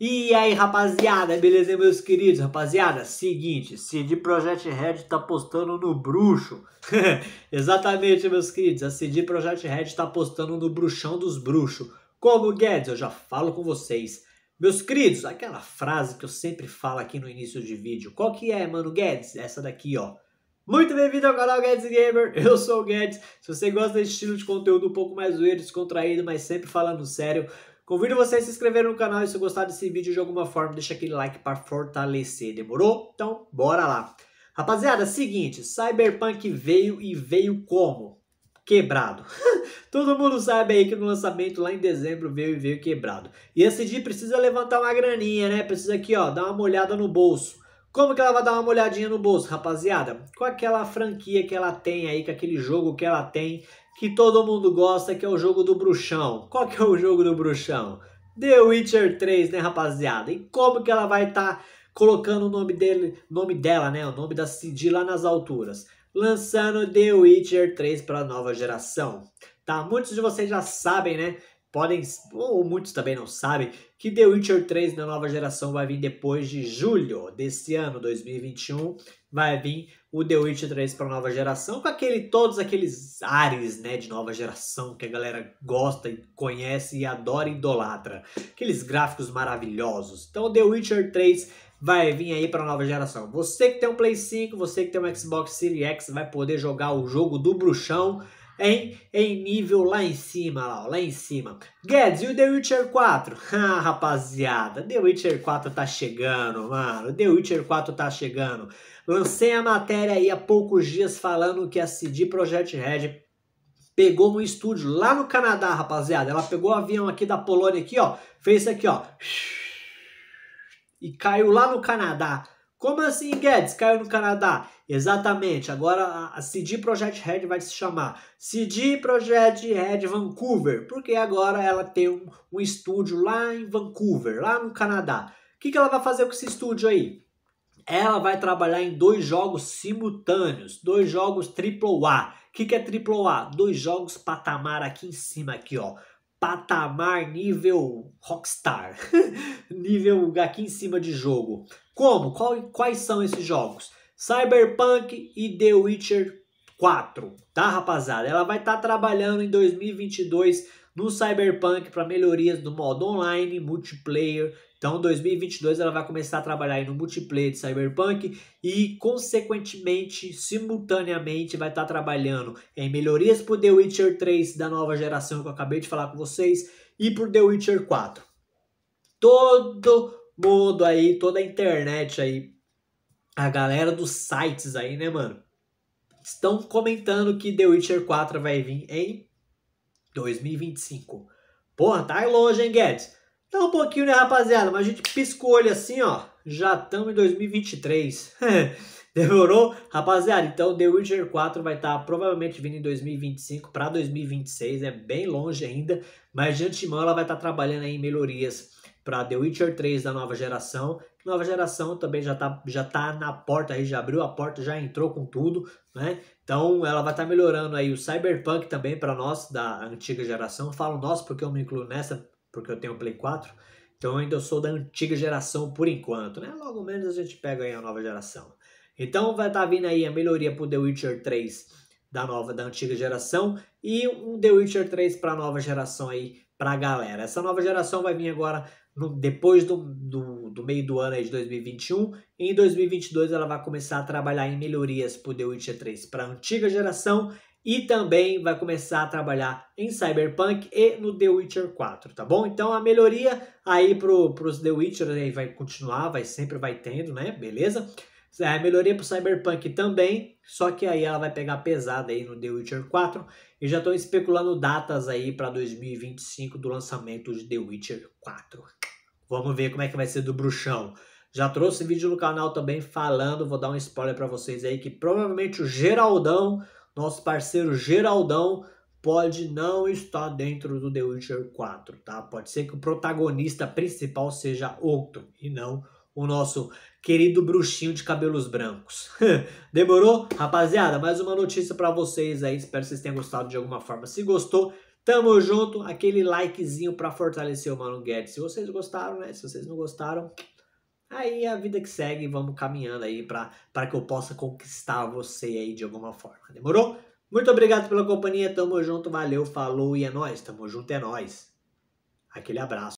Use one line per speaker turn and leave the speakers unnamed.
E aí, rapaziada, beleza, meus queridos? Rapaziada, seguinte, CD Project Red tá postando no bruxo. Exatamente, meus queridos, a CD Project Red tá postando no bruxão dos bruxos. Como, Guedes? Eu já falo com vocês. Meus queridos, aquela frase que eu sempre falo aqui no início de vídeo. Qual que é, mano, Guedes? Essa daqui, ó. Muito bem-vindo ao canal Guedes Gamer, eu sou o Guedes. Se você gosta desse estilo de conteúdo um pouco mais zoeiro, descontraído, mas sempre falando sério, Convido você a se inscrever no canal e se gostar desse vídeo de alguma forma, deixa aquele like para fortalecer, demorou? Então, bora lá. Rapaziada, seguinte, Cyberpunk veio e veio como? Quebrado. Todo mundo sabe aí que no lançamento lá em dezembro veio e veio quebrado. E esse dia precisa levantar uma graninha, né? Precisa aqui, ó, dar uma olhada no bolso. Como que ela vai dar uma olhadinha no bolso, rapaziada? Com aquela franquia que ela tem aí, com aquele jogo que ela tem, que todo mundo gosta, que é o jogo do bruxão. Qual que é o jogo do bruxão? The Witcher 3, né, rapaziada? E como que ela vai estar tá colocando o nome dele, nome dela, né, o nome da Cid lá nas alturas? Lançando The Witcher 3 para nova geração. Tá? Muitos de vocês já sabem, né, podem, ou muitos também não sabem, que The Witcher 3 na nova geração vai vir depois de julho desse ano, 2021. Vai vir o The Witcher 3 para nova geração, com aquele, todos aqueles ares né, de nova geração que a galera gosta, conhece e adora e idolatra. Aqueles gráficos maravilhosos. Então, The Witcher 3 vai vir aí para a nova geração. Você que tem um Play 5, você que tem um Xbox Series X, vai poder jogar o jogo do bruxão em, em nível lá em cima, lá, lá em cima. Guedes, e o The Witcher 4? Ah, rapaziada, The Witcher 4 tá chegando, mano. The Witcher 4 tá chegando. Lancei a matéria aí há poucos dias falando que a CD Projekt Red pegou um estúdio lá no Canadá, rapaziada. Ela pegou o avião aqui da Polônia aqui, ó, fez isso aqui, ó. E caiu lá no Canadá. Como assim, Guedes? Caiu no Canadá. Exatamente. Agora a CD Projekt Red vai se chamar CD Projekt Red Vancouver, porque agora ela tem um, um estúdio lá em Vancouver, lá no Canadá. O que, que ela vai fazer com esse estúdio aí? Ela vai trabalhar em dois jogos simultâneos, dois jogos AAA. O que, que é AAA? Dois jogos patamar aqui em cima, aqui ó patamar nível rockstar, nível aqui em cima de jogo. Como? Qual, quais são esses jogos? Cyberpunk e The Witcher 4, tá rapaziada? Ela vai estar tá trabalhando em 2022 no Cyberpunk para melhorias do modo online, multiplayer então, 2022 ela vai começar a trabalhar aí no multiplayer de Cyberpunk e, consequentemente, simultaneamente, vai estar tá trabalhando em melhorias para The Witcher 3 da nova geração que eu acabei de falar com vocês e para The Witcher 4. Todo mundo aí, toda a internet aí, a galera dos sites aí, né, mano? Estão comentando que The Witcher 4 vai vir em 2025. Porra, tá longe, hein, Guedes? Tá um pouquinho, né, rapaziada? Mas a gente piscou olho assim, ó. Já estamos em 2023. Demorou? Rapaziada, então The Witcher 4 vai estar tá provavelmente vindo em 2025 para 2026. É bem longe ainda. Mas de antemão ela vai estar tá trabalhando aí em melhorias para The Witcher 3 da nova geração. Nova geração também já tá, já tá na porta aí, já abriu a porta, já entrou com tudo, né? Então ela vai estar tá melhorando aí o Cyberpunk também para nós da antiga geração. Falo nós porque eu me incluo nessa porque eu tenho Play 4. Então eu ainda sou da antiga geração por enquanto, né? Logo menos a gente pega aí a nova geração. Então vai estar tá vindo aí a melhoria pro The Witcher 3 da nova da antiga geração e um The Witcher 3 para nova geração aí para a galera. Essa nova geração vai vir agora no, depois do, do, do, meio do ano aí de 2021 e em 2022 ela vai começar a trabalhar em melhorias para o The Witcher 3 para a antiga geração e também vai começar a trabalhar em Cyberpunk e no The Witcher 4, tá bom? Então a melhoria aí para pros The Witcher aí vai continuar, vai sempre vai tendo, né? Beleza? É, a melhoria pro Cyberpunk também, só que aí ela vai pegar pesada aí no The Witcher 4 e já estão especulando datas aí para 2025 do lançamento de The Witcher 4. Vamos ver como é que vai ser do bruxão. Já trouxe vídeo no canal também falando, vou dar um spoiler para vocês aí que provavelmente o Geraldão nosso parceiro Geraldão pode não estar dentro do The Witcher 4, tá? Pode ser que o protagonista principal seja outro e não o nosso querido bruxinho de cabelos brancos. Demorou? Rapaziada, mais uma notícia para vocês aí, espero que vocês tenham gostado de alguma forma. Se gostou, tamo junto, aquele likezinho para fortalecer o Mano Guedes. Se vocês gostaram, né? Se vocês não gostaram, Aí é a vida que segue, vamos caminhando aí para que eu possa conquistar você aí de alguma forma. Demorou? Muito obrigado pela companhia, tamo junto, valeu, falou e é nóis, tamo junto, é nóis. Aquele abraço.